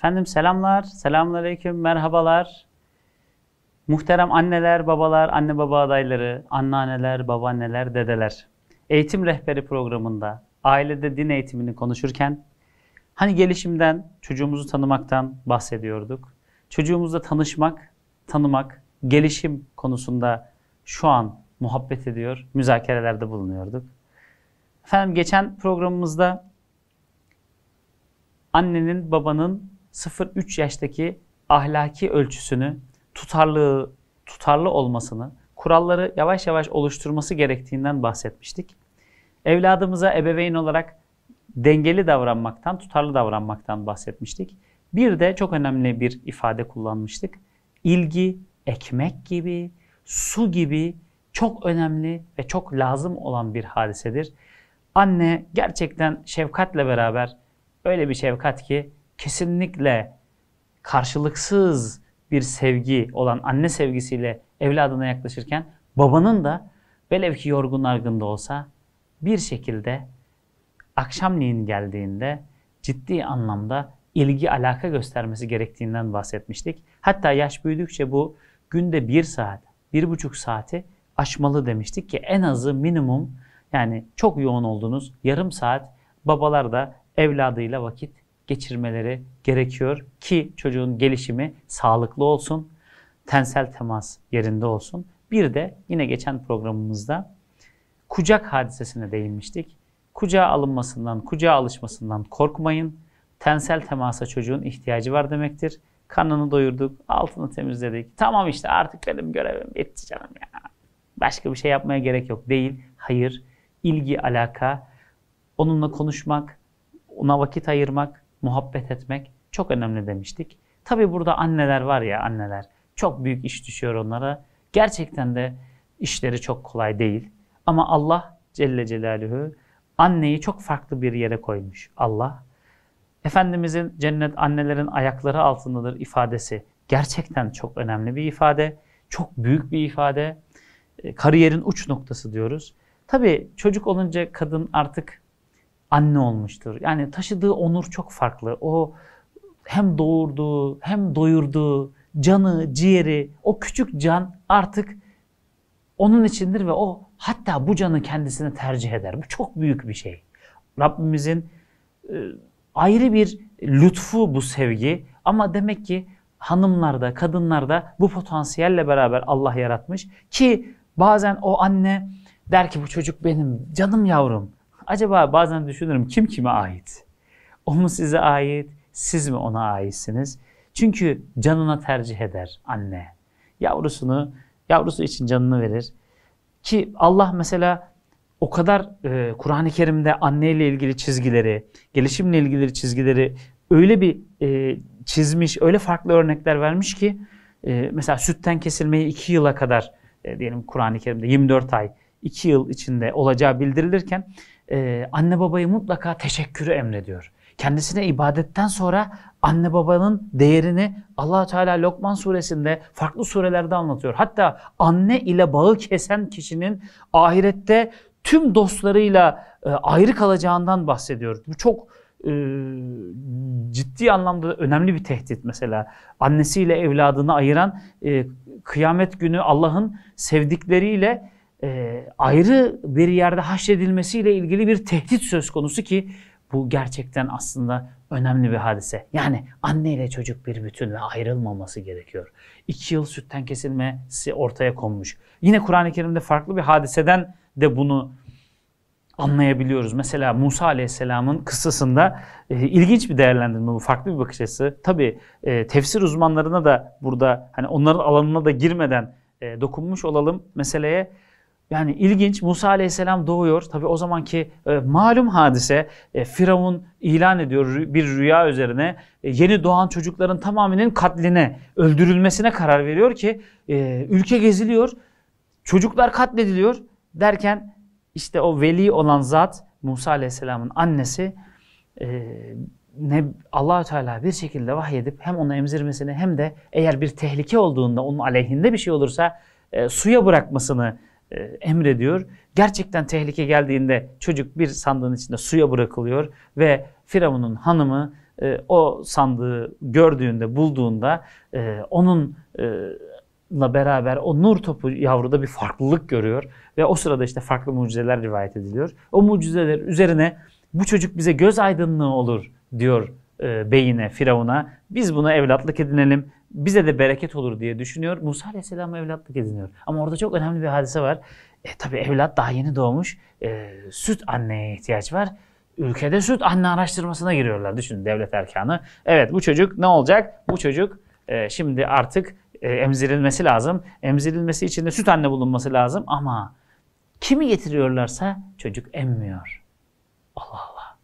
Efendim selamlar, selamünaleyküm, merhabalar. Muhterem anneler, babalar, anne baba adayları, anneanneler, babaanneler, dedeler. Eğitim rehberi programında ailede din eğitimini konuşurken hani gelişimden, çocuğumuzu tanımaktan bahsediyorduk. Çocuğumuzla tanışmak, tanımak, gelişim konusunda şu an muhabbet ediyor, müzakerelerde bulunuyorduk. Efendim geçen programımızda annenin, babanın 0-3 yaştaki ahlaki ölçüsünü, tutarlı tutarlı olmasını, kuralları yavaş yavaş oluşturması gerektiğinden bahsetmiştik. Evladımıza ebeveyn olarak dengeli davranmaktan, tutarlı davranmaktan bahsetmiştik. Bir de çok önemli bir ifade kullanmıştık. İlgi, ekmek gibi, su gibi çok önemli ve çok lazım olan bir hadisedir. Anne gerçekten şefkatle beraber öyle bir şefkat ki kesinlikle karşılıksız bir sevgi olan anne sevgisiyle evladına yaklaşırken babanın da velev ki yorgun argın da olsa bir şekilde akşamleyin geldiğinde ciddi anlamda ilgi alaka göstermesi gerektiğinden bahsetmiştik. Hatta yaş büyüdükçe bu günde bir saat, bir buçuk saati aşmalı demiştik ki en azı minimum yani çok yoğun olduğunuz yarım saat babalar da evladıyla vakit geçirmeleri gerekiyor ki çocuğun gelişimi sağlıklı olsun, tensel temas yerinde olsun. Bir de yine geçen programımızda kucak hadisesine değinmiştik. Kucağa alınmasından, kucağa alışmasından korkmayın. Tensel temasa çocuğun ihtiyacı var demektir. Kanını doyurduk, altını temizledik. Tamam işte artık benim görevim bitti canım ya. Başka bir şey yapmaya gerek yok. Değil, hayır. ilgi alaka, onunla konuşmak, ona vakit ayırmak, muhabbet etmek çok önemli demiştik. Tabi burada anneler var ya anneler. Çok büyük iş düşüyor onlara. Gerçekten de işleri çok kolay değil. Ama Allah Celle Celaluhu anneyi çok farklı bir yere koymuş. Allah. Efendimizin cennet annelerin ayakları altındadır ifadesi gerçekten çok önemli bir ifade. Çok büyük bir ifade. E, kariyerin uç noktası diyoruz. Tabii çocuk olunca kadın artık anne olmuştur. Yani taşıdığı onur çok farklı. O hem doğurduğu hem doyurduğu canı, ciğeri, o küçük can artık onun içindir ve o hatta bu canı kendisine tercih eder. Bu çok büyük bir şey. Rabbimizin e, ayrı bir lütfu bu sevgi ama demek ki hanımlarda, kadınlarda bu potansiyelle beraber Allah yaratmış ki bazen o anne der ki bu çocuk benim canım yavrum Acaba bazen düşünürüm kim kime ait? O mu size ait? Siz mi ona aitsiniz? Çünkü canına tercih eder anne. Yavrusunu, yavrusu için canını verir. Ki Allah mesela o kadar e, Kur'an-ı Kerim'de anneyle ilgili çizgileri, gelişimle ilgili çizgileri öyle bir e, çizmiş, öyle farklı örnekler vermiş ki e, mesela sütten kesilmeyi iki yıla kadar e, diyelim Kur'an-ı Kerim'de 24 ay, iki yıl içinde olacağı bildirilirken e, anne babayı mutlaka teşekkürü emrediyor. Kendisine ibadetten sonra anne babanın değerini allah Teala Lokman suresinde farklı surelerde anlatıyor. Hatta anne ile bağı kesen kişinin ahirette tüm dostlarıyla e, ayrı kalacağından bahsediyor. Bu çok e, ciddi anlamda önemli bir tehdit mesela. Annesiyle evladını ayıran e, kıyamet günü Allah'ın sevdikleriyle e, ayrı bir yerde haşredilmesiyle ilgili bir tehdit söz konusu ki bu gerçekten aslında önemli bir hadise. Yani anne ile çocuk bir bütün ve ayrılmaması gerekiyor. İki yıl sütten kesilmesi ortaya konmuş. Yine Kur'an-ı Kerim'de farklı bir hadiseden de bunu anlayabiliyoruz. Mesela Musa Aleyhisselam'ın kıssasında e, ilginç bir değerlendirme bu, farklı bir bakış açısı. Tabi e, tefsir uzmanlarına da burada hani onların alanına da girmeden e, dokunmuş olalım meseleye. Yani ilginç Musa Aleyhisselam doğuyor. Tabi o zamanki e, malum hadise e, Firavun ilan ediyor bir rüya üzerine e, yeni doğan çocukların tamamının katline, öldürülmesine karar veriyor ki e, ülke geziliyor. Çocuklar katlediliyor derken işte o veli olan zat Musa Aleyhisselam'ın annesi e, ne Allahü Teala bir şekilde vahyedip hem onu emzirmesini hem de eğer bir tehlike olduğunda onun aleyhinde bir şey olursa e, suya bırakmasını e, emrediyor. Gerçekten tehlike geldiğinde çocuk bir sandığın içinde suya bırakılıyor ve Firavun'un hanımı e, o sandığı gördüğünde, bulduğunda e, onunla beraber o nur topu yavruda bir farklılık görüyor ve o sırada işte farklı mucizeler rivayet ediliyor. O mucizeler üzerine bu çocuk bize göz aydınlığı olur diyor beyine, firavuna. Biz buna evlatlık edinelim bize de bereket olur diye düşünüyor. Musa Aleyhisselam evlatlık ediniyor. Ama orada çok önemli bir hadise var. E, tabii evlat daha yeni doğmuş. E, süt anneye ihtiyaç var. Ülkede süt anne araştırmasına giriyorlar. Düşünün devlet erkanı. Evet bu çocuk ne olacak? Bu çocuk e, şimdi artık e, emzirilmesi lazım. Emzirilmesi için de süt anne bulunması lazım ama kimi getiriyorlarsa çocuk emmiyor. Allah Allah.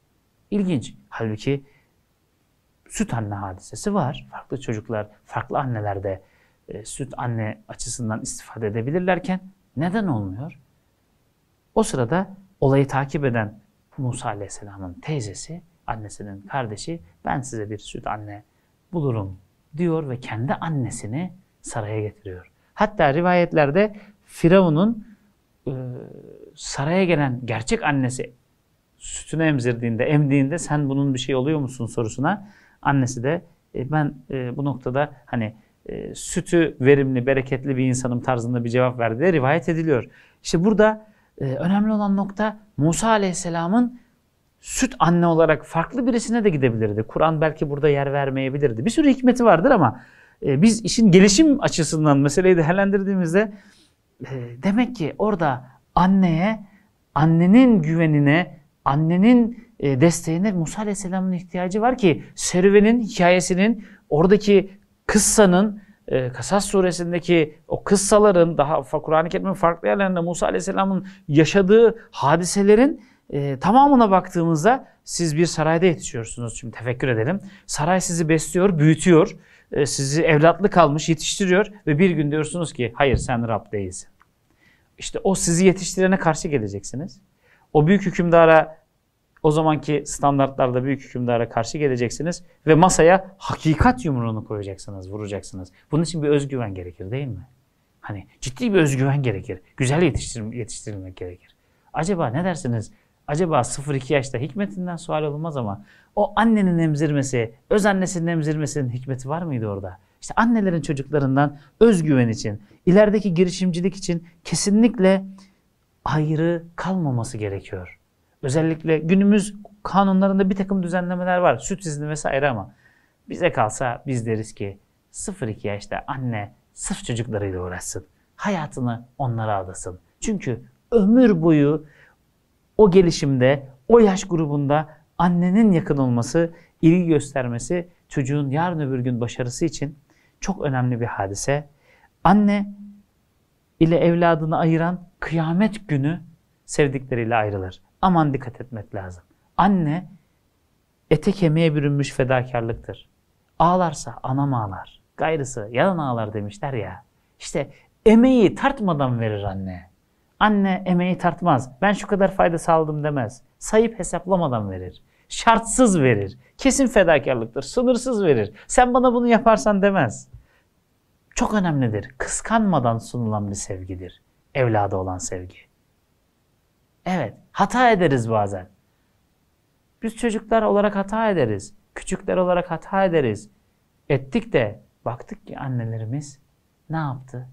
İlginç. Halbuki süt anne hadisesi var. Farklı çocuklar, farklı annelerde e, süt anne açısından istifade edebilirlerken neden olmuyor? O sırada olayı takip eden Musa Aleyhisselam'ın teyzesi, annesinin kardeşi ben size bir süt anne bulurum diyor ve kendi annesini saraya getiriyor. Hatta rivayetlerde Firavun'un e, saraya gelen gerçek annesi sütünü emzirdiğinde, emdiğinde sen bunun bir şey oluyor musun sorusuna Annesi de e, ben e, bu noktada hani e, sütü verimli, bereketli bir insanım tarzında bir cevap verdi de rivayet ediliyor. İşte burada e, önemli olan nokta Musa Aleyhisselam'ın süt anne olarak farklı birisine de gidebilirdi. Kur'an belki burada yer vermeyebilirdi. Bir sürü hikmeti vardır ama e, biz işin gelişim açısından meseleyi değerlendirdiğimizde e, demek ki orada anneye, annenin güvenine, annenin e, desteğine Musa Aleyhisselam'ın ihtiyacı var ki serüvenin hikayesinin oradaki kıssanın e, Kasas suresindeki o kıssaların daha Kur'an-ı Kerim'in farklı yerlerinde Musa Aleyhisselam'ın yaşadığı hadiselerin e, tamamına baktığımızda siz bir sarayda yetişiyorsunuz. Şimdi tefekkür edelim. Saray sizi besliyor, büyütüyor. E, sizi evlatlık almış, yetiştiriyor ve bir gün diyorsunuz ki hayır sen Rab değilsin. İşte o sizi yetiştirene karşı geleceksiniz. O büyük hükümdara o zamanki standartlarda büyük hükümdara karşı geleceksiniz ve masaya hakikat yumruğunu koyacaksınız, vuracaksınız. Bunun için bir özgüven gerekir değil mi? Hani ciddi bir özgüven gerekir. Güzel yetiştir yetiştirilmek gerekir. Acaba ne dersiniz? Acaba 0-2 yaşta hikmetinden sual olmaz ama o annenin emzirmesi, öz annesinin emzirmesinin hikmeti var mıydı orada? İşte annelerin çocuklarından özgüven için, ilerideki girişimcilik için kesinlikle ayrı kalmaması gerekiyor. Özellikle günümüz kanunlarında bir takım düzenlemeler var. Süt izni vesaire ama bize kalsa biz deriz ki 0-2 yaşta anne sırf çocuklarıyla uğraşsın. Hayatını onlara adasın. Çünkü ömür boyu o gelişimde, o yaş grubunda annenin yakın olması, ilgi göstermesi çocuğun yarın öbür gün başarısı için çok önemli bir hadise. Anne ile evladını ayıran kıyamet günü sevdikleriyle ayrılır aman dikkat etmek lazım. Anne ete kemiğe bürünmüş fedakarlıktır. Ağlarsa anam ağlar. Gayrısı yalan ağlar demişler ya. İşte emeği tartmadan verir anne. Anne emeği tartmaz. Ben şu kadar fayda sağladım demez. Sayıp hesaplamadan verir. Şartsız verir. Kesin fedakarlıktır. Sınırsız verir. Sen bana bunu yaparsan demez. Çok önemlidir. Kıskanmadan sunulan bir sevgidir. Evladı olan sevgi. Evet, hata ederiz bazen. Biz çocuklar olarak hata ederiz. Küçükler olarak hata ederiz. Ettik de baktık ki annelerimiz ne yaptı?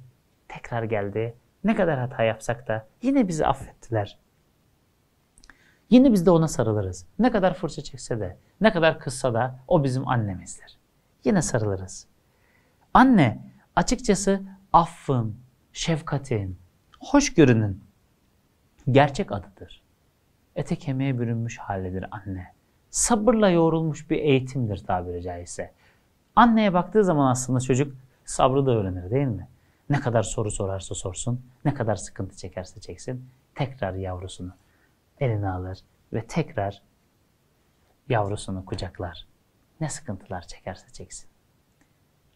Tekrar geldi. Ne kadar hata yapsak da yine bizi affettiler. Yine biz de ona sarılırız. Ne kadar fırça çekse de, ne kadar kızsa da o bizim annemizdir. Yine sarılırız. Anne açıkçası affın, şefkatin, hoşgörünün gerçek adıdır. Ete kemiğe bürünmüş halidir anne. Sabırla yoğrulmuş bir eğitimdir tabiri caizse. Anneye baktığı zaman aslında çocuk sabrı da öğrenir değil mi? Ne kadar soru sorarsa sorsun, ne kadar sıkıntı çekerse çeksin, tekrar yavrusunu eline alır ve tekrar yavrusunu kucaklar. Ne sıkıntılar çekerse çeksin.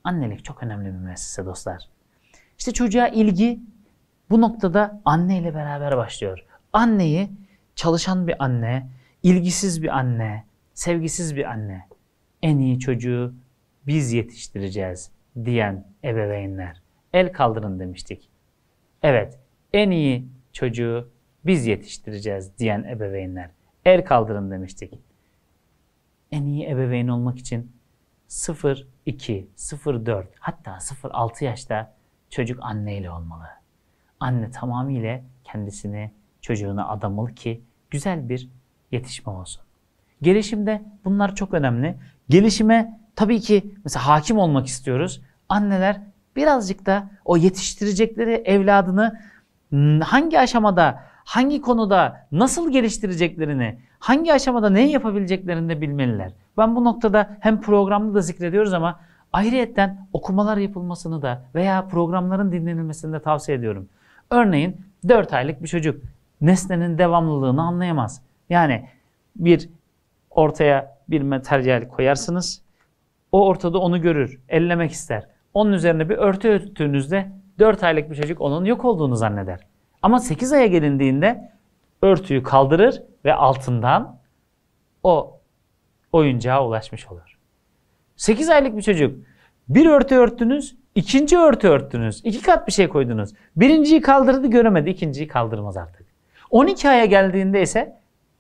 Annelik çok önemli bir müessese dostlar. İşte çocuğa ilgi bu noktada anne ile beraber başlıyor. Anneyi çalışan bir anne, ilgisiz bir anne, sevgisiz bir anne, en iyi çocuğu biz yetiştireceğiz diyen ebeveynler. El kaldırın demiştik. Evet, en iyi çocuğu biz yetiştireceğiz diyen ebeveynler. El kaldırın demiştik. En iyi ebeveyn olmak için 0-2, 0-4 hatta 0-6 yaşta çocuk anneyle olmalı anne tamamıyla kendisini çocuğuna adamalı ki güzel bir yetişme olsun. Gelişimde bunlar çok önemli. Gelişime tabii ki mesela hakim olmak istiyoruz. Anneler birazcık da o yetiştirecekleri evladını hangi aşamada, hangi konuda nasıl geliştireceklerini, hangi aşamada ne yapabileceklerini de bilmeliler. Ben bu noktada hem programda da zikrediyoruz ama ayrıyetten okumalar yapılmasını da veya programların dinlenilmesini de tavsiye ediyorum. Örneğin 4 aylık bir çocuk nesnenin devamlılığını anlayamaz. Yani bir ortaya bir materyal koyarsınız. O ortada onu görür, ellemek ister. Onun üzerine bir örtü örttüğünüzde 4 aylık bir çocuk onun yok olduğunu zanneder. Ama 8 aya gelindiğinde örtüyü kaldırır ve altından o oyuncağa ulaşmış olur. 8 aylık bir çocuk bir örtü örttünüz, İkinci örtü örttünüz. İki kat bir şey koydunuz. Birinciyi kaldırdı göremedi. ikinciyi kaldırmaz artık. 12 aya geldiğinde ise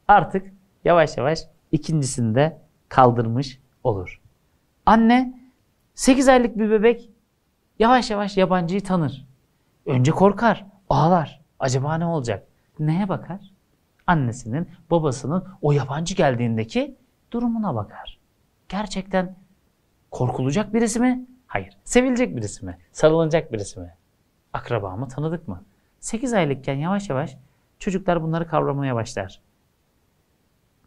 artık yavaş yavaş ikincisini de kaldırmış olur. Anne 8 aylık bir bebek yavaş yavaş yabancıyı tanır. Önce korkar, ağlar. Acaba ne olacak? Neye bakar? Annesinin, babasının o yabancı geldiğindeki durumuna bakar. Gerçekten korkulacak birisi mi? Hayır. Sevilecek birisi mi? Sarılınacak birisi mi? Akraba mı? Tanıdık mı? 8 aylıkken yavaş yavaş çocuklar bunları kavramaya başlar.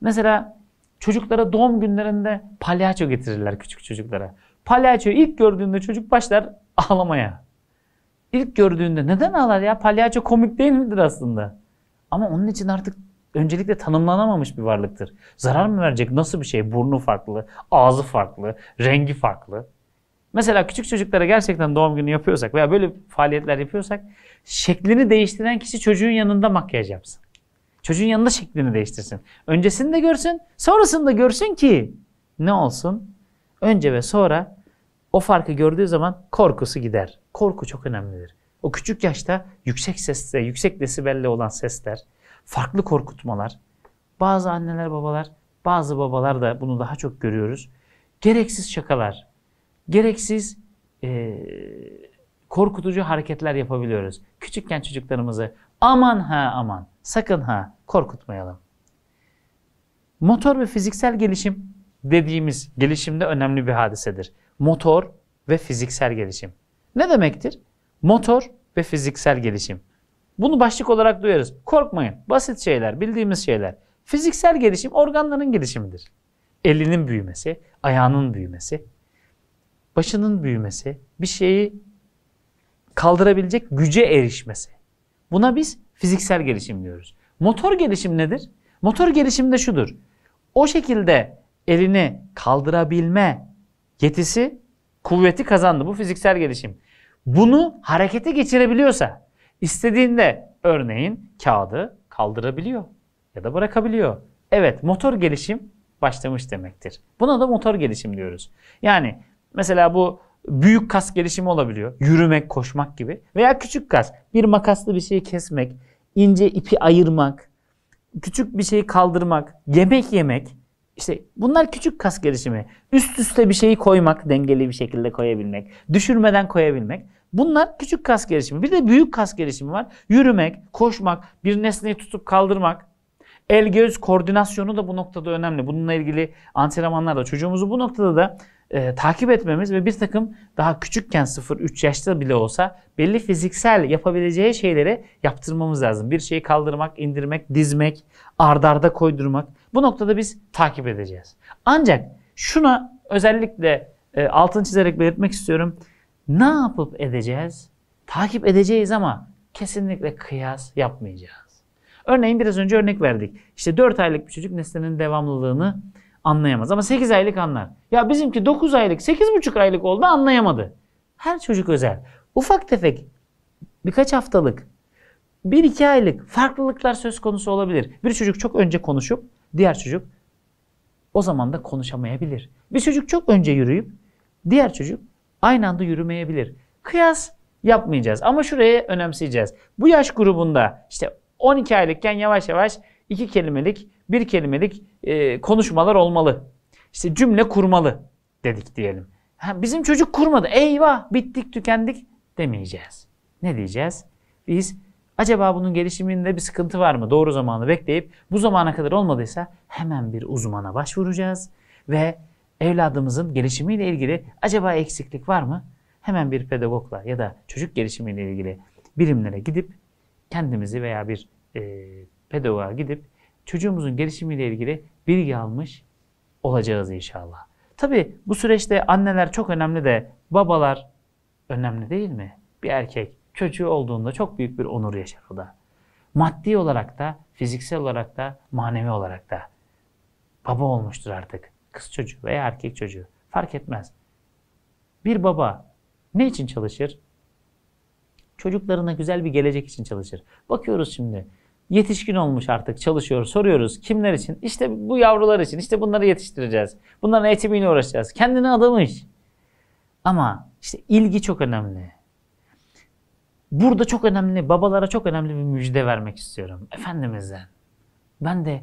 Mesela çocuklara doğum günlerinde palyaço getirirler küçük çocuklara. Palyaço ilk gördüğünde çocuk başlar ağlamaya. İlk gördüğünde neden ağlar ya? Palyaço komik değil midir aslında? Ama onun için artık öncelikle tanımlanamamış bir varlıktır. Zarar mı verecek? Nasıl bir şey? Burnu farklı, ağzı farklı, rengi farklı. Mesela küçük çocuklara gerçekten doğum günü yapıyorsak veya böyle faaliyetler yapıyorsak şeklini değiştiren kişi çocuğun yanında makyaj yapsın. Çocuğun yanında şeklini değiştirsin. Öncesini de görsün, sonrasını da görsün ki ne olsun? Önce ve sonra o farkı gördüğü zaman korkusu gider. Korku çok önemlidir. O küçük yaşta yüksek sesle, yüksek desibelle olan sesler, farklı korkutmalar. Bazı anneler babalar, bazı babalar da bunu daha çok görüyoruz. Gereksiz şakalar, gereksiz e, korkutucu hareketler yapabiliyoruz. Küçükken çocuklarımızı aman ha aman sakın ha korkutmayalım. Motor ve fiziksel gelişim dediğimiz gelişimde önemli bir hadisedir. Motor ve fiziksel gelişim. Ne demektir? Motor ve fiziksel gelişim. Bunu başlık olarak duyarız. Korkmayın. Basit şeyler, bildiğimiz şeyler. Fiziksel gelişim organların gelişimidir. Elinin büyümesi, ayağının büyümesi, başının büyümesi, bir şeyi kaldırabilecek güce erişmesi. Buna biz fiziksel gelişim diyoruz. Motor gelişim nedir? Motor gelişim de şudur. O şekilde elini kaldırabilme yetisi, kuvveti kazandı. Bu fiziksel gelişim. Bunu harekete geçirebiliyorsa, istediğinde örneğin kağıdı kaldırabiliyor ya da bırakabiliyor. Evet motor gelişim başlamış demektir. Buna da motor gelişim diyoruz. Yani Mesela bu büyük kas gelişimi olabiliyor. Yürümek, koşmak gibi. Veya küçük kas. Bir makaslı bir şeyi kesmek, ince ipi ayırmak, küçük bir şeyi kaldırmak, yemek yemek. İşte bunlar küçük kas gelişimi. Üst üste bir şeyi koymak, dengeli bir şekilde koyabilmek, düşürmeden koyabilmek. Bunlar küçük kas gelişimi. Bir de büyük kas gelişimi var. Yürümek, koşmak, bir nesneyi tutup kaldırmak. El göz koordinasyonu da bu noktada önemli. Bununla ilgili antrenmanlarda çocuğumuzu bu noktada da e, takip etmemiz ve bir takım daha küçükken 0-3 yaşta bile olsa belli fiziksel yapabileceği şeyleri yaptırmamız lazım. Bir şeyi kaldırmak, indirmek, dizmek, ardarda koydurmak. Bu noktada biz takip edeceğiz. Ancak şuna özellikle e, altın çizerek belirtmek istiyorum. Ne yapıp edeceğiz? Takip edeceğiz ama kesinlikle kıyas yapmayacağız. Örneğin biraz önce örnek verdik. İşte 4 aylık bir çocuk nesnenin devamlılığını Anlayamaz ama 8 aylık anlar. Ya bizimki 9 aylık, 8,5 aylık oldu anlayamadı. Her çocuk özel. Ufak tefek birkaç haftalık, 1-2 aylık farklılıklar söz konusu olabilir. Bir çocuk çok önce konuşup diğer çocuk o zaman da konuşamayabilir. Bir çocuk çok önce yürüyüp diğer çocuk aynı anda yürümeyebilir. Kıyas yapmayacağız ama şuraya önemseyeceğiz. Bu yaş grubunda işte 12 aylıkken yavaş yavaş iki kelimelik, bir kelimelik e, konuşmalar olmalı. İşte cümle kurmalı dedik diyelim. Ha, bizim çocuk kurmadı. Eyvah bittik tükendik demeyeceğiz. Ne diyeceğiz? Biz acaba bunun gelişiminde bir sıkıntı var mı? Doğru zamanı bekleyip bu zamana kadar olmadıysa hemen bir uzmana başvuracağız. Ve evladımızın gelişimiyle ilgili acaba eksiklik var mı? Hemen bir pedagogla ya da çocuk gelişimiyle ilgili birimlere gidip kendimizi veya bir e, pedagoğa gidip çocuğumuzun gelişimiyle ilgili bilgi almış olacağız inşallah. Tabi bu süreçte anneler çok önemli de babalar önemli değil mi? Bir erkek çocuğu olduğunda çok büyük bir onur yaşar o da. Maddi olarak da, fiziksel olarak da, manevi olarak da. Baba olmuştur artık. Kız çocuğu veya erkek çocuğu. Fark etmez. Bir baba ne için çalışır? Çocuklarına güzel bir gelecek için çalışır. Bakıyoruz şimdi Yetişkin olmuş artık çalışıyor. Soruyoruz kimler için? İşte bu yavrular için. İşte bunları yetiştireceğiz. Bunların eğitimiyle uğraşacağız. Kendini adamış. Ama işte ilgi çok önemli. Burada çok önemli, babalara çok önemli bir müjde vermek istiyorum. Efendimizden. Ben de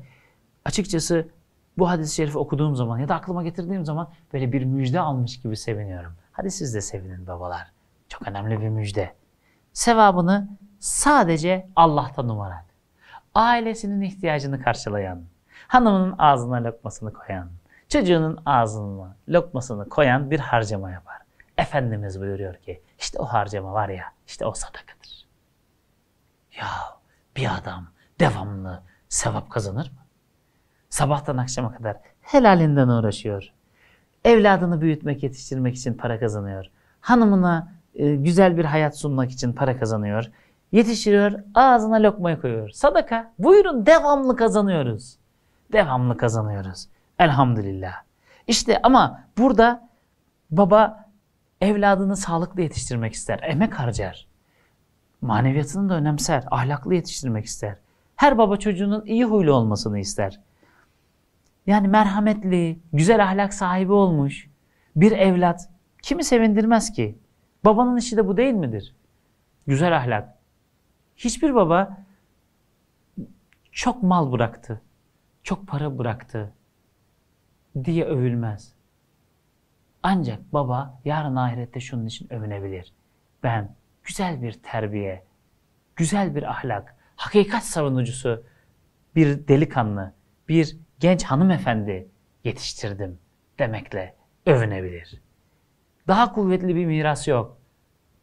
açıkçası bu hadis-i şerifi okuduğum zaman ya da aklıma getirdiğim zaman böyle bir müjde almış gibi seviniyorum. Hadi siz de sevinin babalar. Çok önemli bir müjde. Sevabını sadece Allah'tan umarak ailesinin ihtiyacını karşılayan, hanımının ağzına lokmasını koyan, çocuğunun ağzına lokmasını koyan bir harcama yapar. Efendimiz buyuruyor ki işte o harcama var ya işte o sadakadır. Ya bir adam devamlı sevap kazanır mı? Sabahtan akşama kadar helalinden uğraşıyor. Evladını büyütmek, yetiştirmek için para kazanıyor. Hanımına e, güzel bir hayat sunmak için para kazanıyor yetiştiriyor, ağzına lokmayı koyuyor. Sadaka. Buyurun devamlı kazanıyoruz. Devamlı kazanıyoruz. Elhamdülillah. İşte ama burada baba evladını sağlıklı yetiştirmek ister, emek harcar. Maneviyatını da önemser, ahlaklı yetiştirmek ister. Her baba çocuğunun iyi huylu olmasını ister. Yani merhametli, güzel ahlak sahibi olmuş bir evlat kimi sevindirmez ki? Babanın işi de bu değil midir? Güzel ahlak, Hiçbir baba çok mal bıraktı, çok para bıraktı diye övülmez. Ancak baba yarın ahirette şunun için övünebilir. Ben güzel bir terbiye, güzel bir ahlak, hakikat savunucusu bir delikanlı, bir genç hanımefendi yetiştirdim demekle övünebilir. Daha kuvvetli bir miras yok.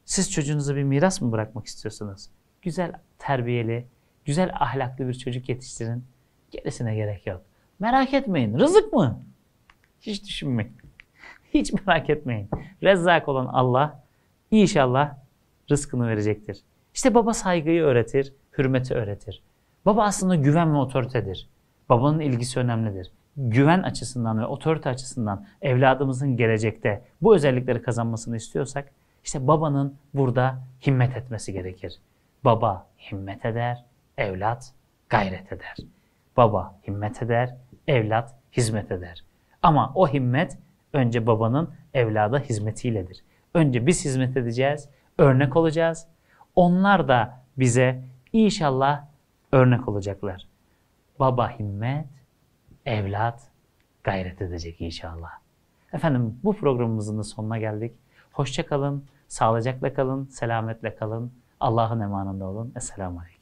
Siz çocuğunuza bir miras mı bırakmak istiyorsunuz? güzel terbiyeli, güzel ahlaklı bir çocuk yetiştirin. Gerisine gerek yok. Merak etmeyin. Rızık mı? Hiç düşünmeyin. Hiç merak etmeyin. Rezzak olan Allah inşallah rızkını verecektir. İşte baba saygıyı öğretir, hürmeti öğretir. Baba aslında güven ve otoritedir. Babanın ilgisi önemlidir. Güven açısından ve otorite açısından evladımızın gelecekte bu özellikleri kazanmasını istiyorsak işte babanın burada himmet etmesi gerekir. Baba himmet eder, evlat gayret eder. Baba himmet eder, evlat hizmet eder. Ama o himmet önce babanın evlada hizmetiyledir. Önce biz hizmet edeceğiz, örnek olacağız. Onlar da bize inşallah örnek olacaklar. Baba himmet, evlat gayret edecek inşallah. Efendim bu programımızın da sonuna geldik. Hoşçakalın, sağlıcakla kalın, selametle kalın. Allah'ın emanında olun. Esselamu Aleyküm.